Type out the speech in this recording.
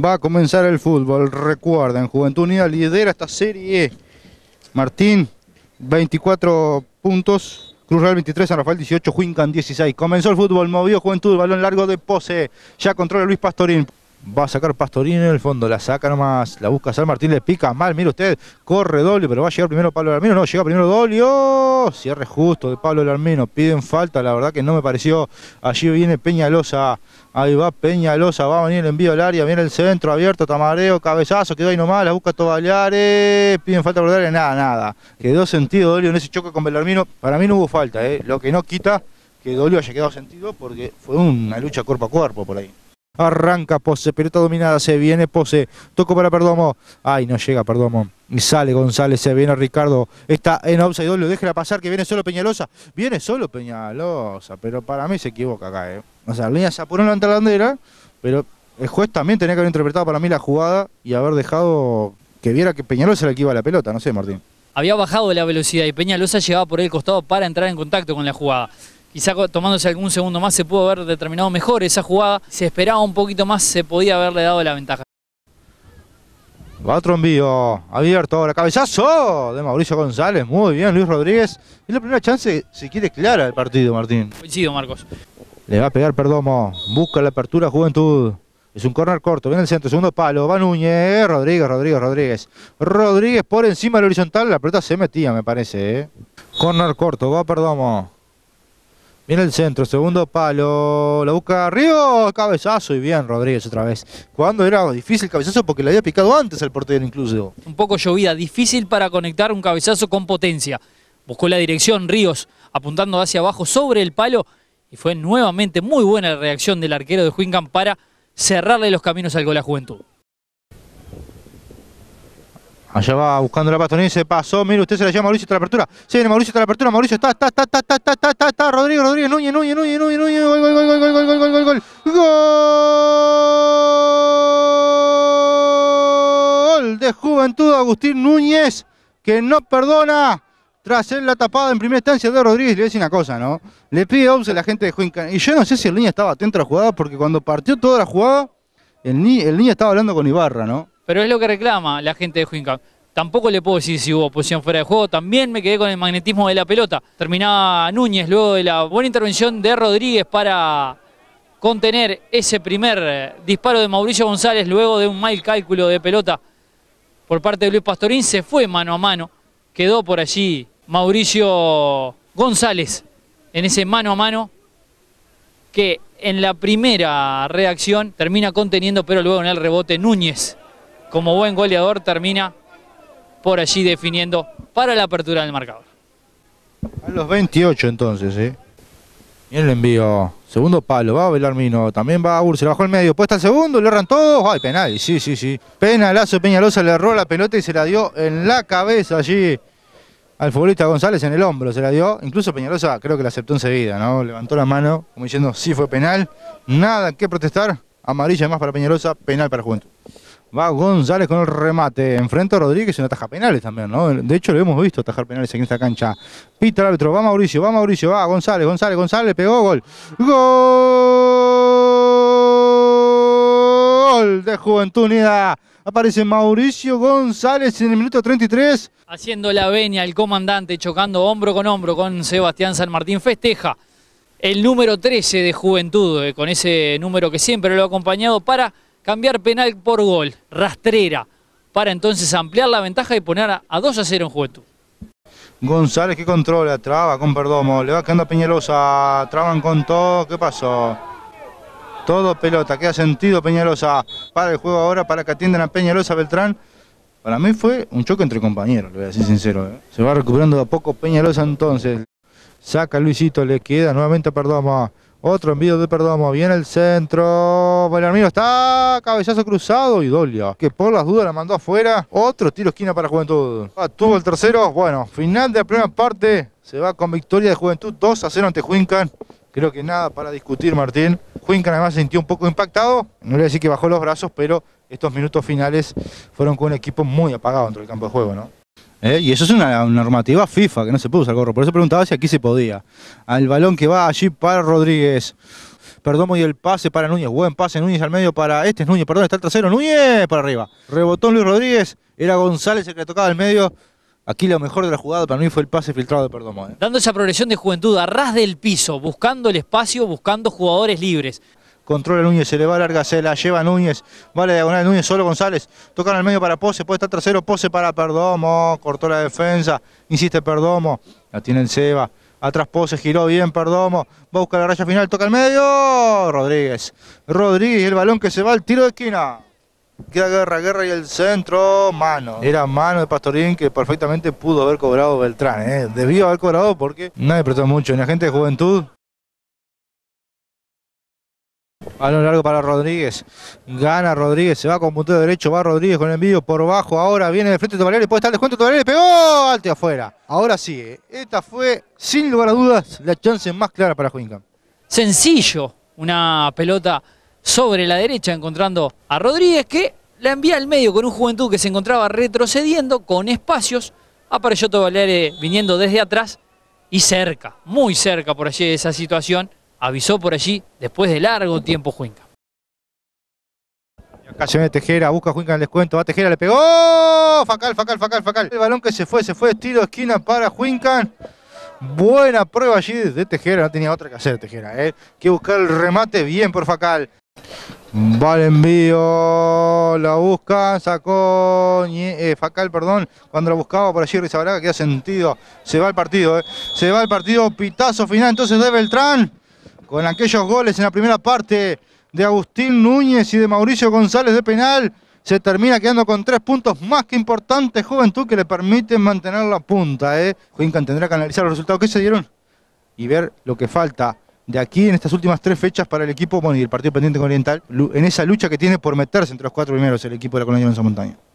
va a comenzar el fútbol. Recuerden, Juventud Unida lidera esta serie. Martín, 24 puntos. Cruz Real 23, San Rafael 18, Huincan 16. Comenzó el fútbol, movió Juventud, balón largo de pose. Ya controla Luis Pastorín. Va a sacar Pastorino en el fondo, la saca nomás, la busca San Martín, le pica mal, mire usted, corre Dolio, pero va a llegar primero Pablo Larmino, no, llega primero Dolio, cierre justo de Pablo Larmino, piden falta, la verdad que no me pareció, allí viene Peñalosa, ahí va Peñalosa, va a venir el envío al área, viene el centro abierto, Tamareo, cabezazo, quedó ahí nomás, la busca Tobaleares, piden falta por darle nada, nada, quedó sentido Dolio en ese choque con Belarmino, para mí no hubo falta, eh, lo que no quita que Dolio haya quedado sentido porque fue una lucha cuerpo a cuerpo por ahí. Arranca Pose, pelota dominada, se viene Pose, toco para Perdomo. Ay, no llega Perdomo. Y sale González, se viene Ricardo. Está en offside 2, lo déjela pasar, que viene solo Peñalosa. Viene solo Peñalosa, pero para mí se equivoca acá, ¿eh? O sea, Línea se apuró en la bandera, pero el juez también tenía que haber interpretado para mí la jugada y haber dejado que viera que Peñalosa era el que iba la pelota, no sé, Martín. Había bajado la velocidad y Peñalosa llegaba por el costado para entrar en contacto con la jugada quizá tomándose algún segundo más se pudo haber determinado mejor esa jugada. Se esperaba un poquito más, se podía haberle dado la ventaja. Va otro envío, abierto ahora, cabezazo de Mauricio González, muy bien Luis Rodríguez. Es la primera chance, si quiere, clara el partido, Martín. Coincido, Marcos. Le va a pegar Perdomo, busca la apertura Juventud. Es un corner corto, viene el centro, segundo palo, va Núñez, Rodríguez, Rodríguez, Rodríguez. Rodríguez por encima del horizontal, la pelota se metía, me parece. ¿eh? Corner corto, va Perdomo. Mira el centro, segundo palo, la busca Ríos, cabezazo y bien Rodríguez otra vez. Cuando era difícil el cabezazo porque le había picado antes el portero incluso. Un poco llovida, difícil para conectar un cabezazo con potencia. Buscó la dirección Ríos apuntando hacia abajo sobre el palo y fue nuevamente muy buena la reacción del arquero de Huincan para cerrarle los caminos al gol a Juventud. Allá va buscando la y se pasó, mire usted se la lleva Mauricio hasta la apertura. Se viene Mauricio hasta la apertura, Mauricio está, está, está, está, está, está, está, está, Rodríguez, Rodrigo, Rodríguez, Núñez, Núñez, Núñez, Núñez, Núñez, gol, gol, gol, gol, gol, gol, gol, gol, gol, gol de Juventud Agustín Núñez, que no perdona. Tras él la tapada en primera instancia de Rodríguez, le decir una cosa, ¿no? Le pide a a la gente de Juinca. Y yo no sé si el niño estaba atento a la jugada, porque cuando partió toda la jugada, el, ni el niño estaba hablando con Ibarra, ¿no? Pero es lo que reclama la gente de Huincamp. Tampoco le puedo decir si hubo posición fuera de juego. También me quedé con el magnetismo de la pelota. Terminaba Núñez luego de la buena intervención de Rodríguez para contener ese primer eh, disparo de Mauricio González luego de un mal cálculo de pelota por parte de Luis Pastorín. Se fue mano a mano. Quedó por allí Mauricio González en ese mano a mano que en la primera reacción termina conteniendo, pero luego en el rebote Núñez como buen goleador termina por allí definiendo para la apertura del marcador. A los 28 entonces, ¿eh? Y el envío. Segundo palo, va a Belarmino, también va Ur, se bajó el medio, puesta el segundo, le erran todos, ay, penal, sí, sí, sí. Penalazo, Peñalosa le erró la pelota y se la dio en la cabeza allí al futbolista González en el hombro, se la dio. Incluso Peñalosa creo que la aceptó enseguida, ¿no? Levantó la mano como diciendo, sí fue penal, nada que protestar, amarilla más para Peñalosa, penal para Junto. Va González con el remate. Enfrenta a Rodríguez en una taja penales también, ¿no? De hecho, lo hemos visto tajar penales aquí en esta cancha. Pita el árbitro. Va Mauricio, va Mauricio, va González, González, González. Pegó gol. Gol de Juventud Unida. Aparece Mauricio González en el minuto 33. Haciendo la venia el comandante, chocando hombro con hombro con Sebastián San Martín. Festeja el número 13 de Juventud, eh, con ese número que siempre lo ha acompañado para cambiar penal por gol, rastrera, para entonces ampliar la ventaja y poner a, 2 a 0 en juego. González que controla, traba con Perdomo, le va quedando a Peñalosa, traban con todo, ¿qué pasó? Todo pelota, ¿qué ha sentido Peñalosa para el juego ahora, para que atiendan a Peñalosa Beltrán. Para mí fue un choque entre compañeros, le voy a decir sincero. ¿eh? Se va recuperando de poco Peñalosa entonces. Saca Luisito, le queda nuevamente a Perdomo. Otro envío de Perdomo, viene el centro. Valermiro está, cabezazo cruzado y Dolia, que por las dudas la mandó afuera. Otro tiro esquina para Juventud. Ah, tuvo el tercero, bueno, final de la primera parte. Se va con victoria de Juventud 2 a 0 ante Juincan. Creo que nada para discutir, Martín. Juincan además se sintió un poco impactado. No le voy a decir que bajó los brazos, pero estos minutos finales fueron con un equipo muy apagado dentro del campo de juego, ¿no? ¿Eh? y eso es una normativa FIFA, que no se puede usar gorro. Por eso preguntaba si aquí se podía. Al balón que va allí para Rodríguez. Perdomo y el pase para Núñez. Buen pase Núñez al medio para... Este es Núñez, perdón, está el trasero, Núñez para arriba. Rebotó Luis Rodríguez. Era González el que tocaba al medio. Aquí lo mejor de la jugada para mí fue el pase filtrado de Perdomo. ¿eh? Dando esa progresión de juventud a ras del piso, buscando el espacio, buscando jugadores libres controla Núñez, se le va larga, se la lleva Núñez, vale diagonal Núñez, solo González, tocan al medio para Pose, puede estar trasero, Pose para Perdomo, cortó la defensa, insiste Perdomo, la tiene el Seba, atrás Pose, giró bien Perdomo, va a buscar la raya final, toca al medio, Rodríguez, Rodríguez, el balón que se va al tiro de esquina. Queda Guerra, Guerra y el centro, mano. Era mano de Pastorín que perfectamente pudo haber cobrado Beltrán. ¿eh? Debió haber cobrado porque nadie prestó mucho. en la gente de juventud Balón largo para Rodríguez. Gana Rodríguez. Se va con puntero derecho. Va Rodríguez con el envío por bajo. Ahora viene de frente Tobalera. Puede estar descuento. Tobalera pegó. Alte afuera. Ahora sí. Eh. Esta fue, sin lugar a dudas, la chance más clara para Juincam. Sencillo. Una pelota sobre la derecha encontrando a Rodríguez que la envía al medio con un juventud que se encontraba retrocediendo con espacios. Apareció Tobalera viniendo desde atrás y cerca. Muy cerca por allí esa situación avisó por allí después de largo tiempo Juinca. Acá se viene Tejera, busca Juinca en el descuento, va Tejera, le pegó, facal, facal, facal, facal. El balón que se fue, se fue, estilo esquina para Juinca. Buena prueba allí de Tejera, no tenía otra que hacer Tejera, eh. que buscar el remate bien por facal. Va envío, la busca, sacó eh, Facal, perdón, cuando la buscaba por allí Rizabraga, que ha sentido, se va el partido, ¿eh? se va el partido, pitazo final entonces de Beltrán con aquellos goles en la primera parte de Agustín Núñez y de Mauricio González de penal, se termina quedando con tres puntos más que importantes, Juventud, que le permiten mantener la punta. ¿eh? tendrá que analizar los resultados que se dieron y ver lo que falta de aquí en estas últimas tres fechas para el equipo, y el partido pendiente con Oriental, en esa lucha que tiene por meterse entre los cuatro primeros el equipo de la Colonia de Montaña.